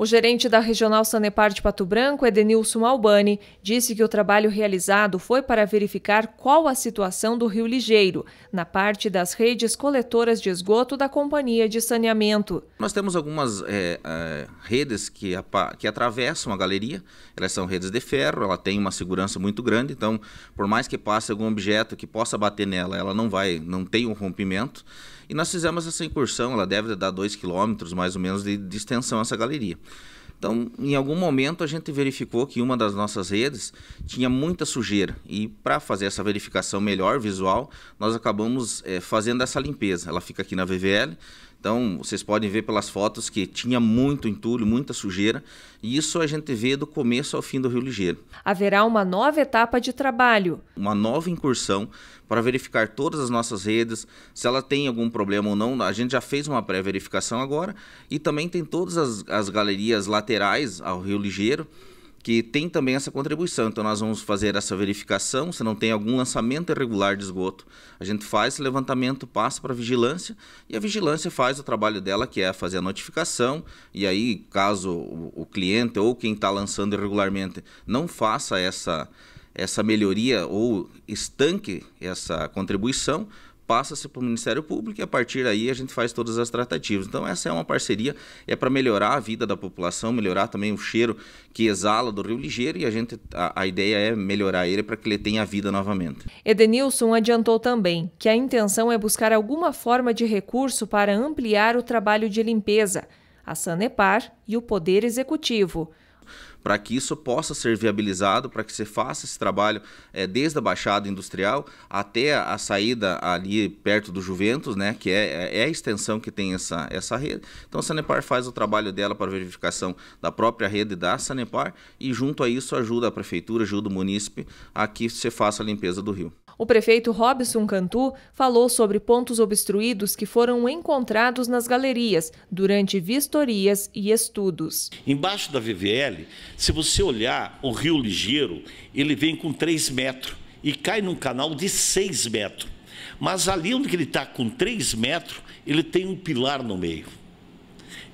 O gerente da Regional Sanepar de Pato Branco, Edenilson Albani, disse que o trabalho realizado foi para verificar qual a situação do Rio Ligeiro, na parte das redes coletoras de esgoto da Companhia de Saneamento. Nós temos algumas é, é, redes que, que atravessam a galeria, elas são redes de ferro, ela tem uma segurança muito grande, então, por mais que passe algum objeto que possa bater nela, ela não vai, não tem um rompimento. E nós fizemos essa incursão, ela deve dar 2 quilômetros mais ou menos de, de extensão essa galeria. Então, em algum momento, a gente verificou que uma das nossas redes tinha muita sujeira. E para fazer essa verificação melhor, visual, nós acabamos é, fazendo essa limpeza. Ela fica aqui na VVL, então, vocês podem ver pelas fotos que tinha muito entulho, muita sujeira, e isso a gente vê do começo ao fim do Rio Ligeiro. Haverá uma nova etapa de trabalho. Uma nova incursão para verificar todas as nossas redes, se ela tem algum problema ou não. A gente já fez uma pré-verificação agora, e também tem todas as, as galerias laterais ao Rio Ligeiro, que tem também essa contribuição. Então, nós vamos fazer essa verificação. Se não tem algum lançamento irregular de esgoto, a gente faz esse levantamento, passa para a vigilância e a vigilância faz o trabalho dela, que é fazer a notificação. E aí, caso o cliente ou quem está lançando irregularmente não faça essa, essa melhoria ou estanque essa contribuição, passa-se para o Ministério Público e a partir daí a gente faz todas as tratativas. Então essa é uma parceria, é para melhorar a vida da população, melhorar também o cheiro que exala do Rio Ligeiro e a gente a, a ideia é melhorar ele para que ele tenha vida novamente. Edenilson adiantou também que a intenção é buscar alguma forma de recurso para ampliar o trabalho de limpeza, a Sanepar e o Poder Executivo para que isso possa ser viabilizado, para que você faça esse trabalho é, desde a Baixada Industrial até a saída ali perto do Juventus, né, que é, é, é a extensão que tem essa, essa rede. Então a Sanepar faz o trabalho dela para verificação da própria rede da Sanepar e junto a isso ajuda a Prefeitura, ajuda o munícipe a que se faça a limpeza do rio. O prefeito Robson Cantu falou sobre pontos obstruídos que foram encontrados nas galerias durante vistorias e estudos. Embaixo da VVL, se você olhar o Rio Ligeiro, ele vem com 3 metros e cai num canal de 6 metros. Mas ali onde ele está com 3 metros, ele tem um pilar no meio.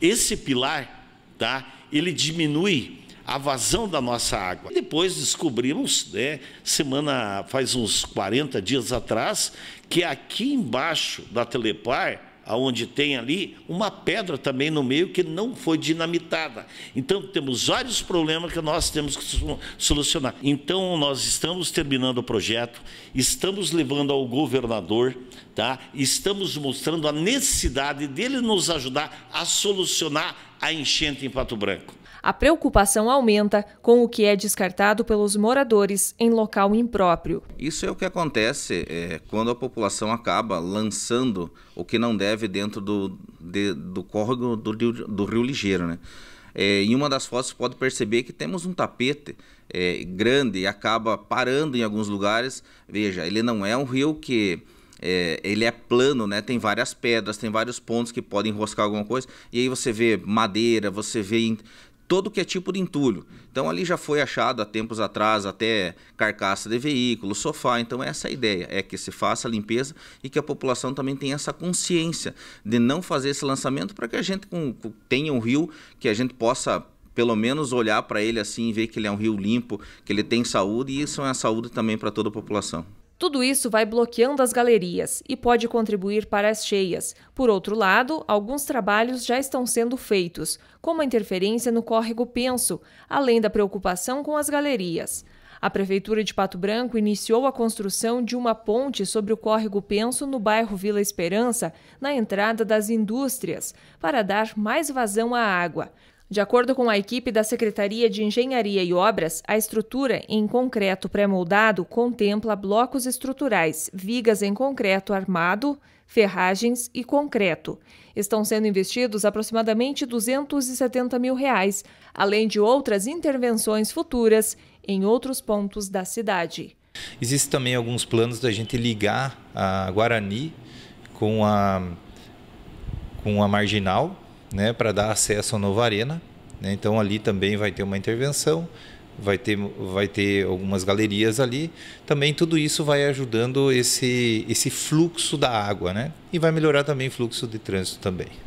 Esse pilar, tá? Ele diminui a vazão da nossa água. Depois descobrimos, né, semana faz uns 40 dias atrás, que aqui embaixo da Telepar aonde tem ali uma pedra também no meio que não foi dinamitada. Então temos vários problemas que nós temos que solucionar. Então nós estamos terminando o projeto, estamos levando ao governador, tá? Estamos mostrando a necessidade dele nos ajudar a solucionar a enchente em Pato Branco a preocupação aumenta com o que é descartado pelos moradores em local impróprio. Isso é o que acontece é, quando a população acaba lançando o que não deve dentro do, de, do córrego do, do Rio Ligeiro. Né? É, em uma das fotos pode perceber que temos um tapete é, grande e acaba parando em alguns lugares. Veja, ele não é um rio que é, ele é plano, né? Tem várias pedras, tem vários pontos que podem enroscar alguma coisa. E aí você vê madeira, você vê todo que é tipo de entulho. Então ali já foi achado há tempos atrás até carcaça de veículo, sofá. Então essa é a ideia, é que se faça a limpeza e que a população também tenha essa consciência de não fazer esse lançamento para que a gente tenha um rio que a gente possa pelo menos olhar para ele assim e ver que ele é um rio limpo, que ele tem saúde e isso é uma saúde também para toda a população. Tudo isso vai bloqueando as galerias e pode contribuir para as cheias. Por outro lado, alguns trabalhos já estão sendo feitos, como a interferência no córrego Penso, além da preocupação com as galerias. A Prefeitura de Pato Branco iniciou a construção de uma ponte sobre o córrego Penso no bairro Vila Esperança, na entrada das indústrias, para dar mais vazão à água. De acordo com a equipe da Secretaria de Engenharia e Obras, a estrutura em concreto pré-moldado contempla blocos estruturais, vigas em concreto armado, ferragens e concreto. Estão sendo investidos aproximadamente 270 mil reais, além de outras intervenções futuras em outros pontos da cidade. Existem também alguns planos da gente ligar a Guarani com a, com a Marginal, né, para dar acesso à Nova Arena. Né? Então ali também vai ter uma intervenção, vai ter, vai ter algumas galerias ali. Também tudo isso vai ajudando esse, esse fluxo da água, né? E vai melhorar também o fluxo de trânsito também.